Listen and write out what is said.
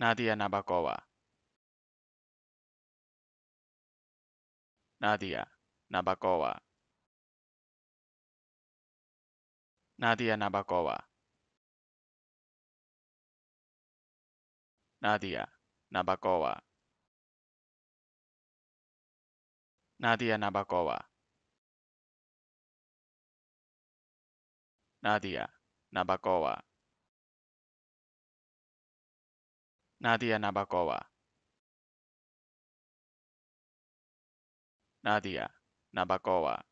Nadia Nabokova. Nadia Nabokova. Nadia Nabokova. Nadia Nabokova. Nadia Nabokova. Nadia Nabokova. Nadia n a b a k o v a Nadia n a b a k o v a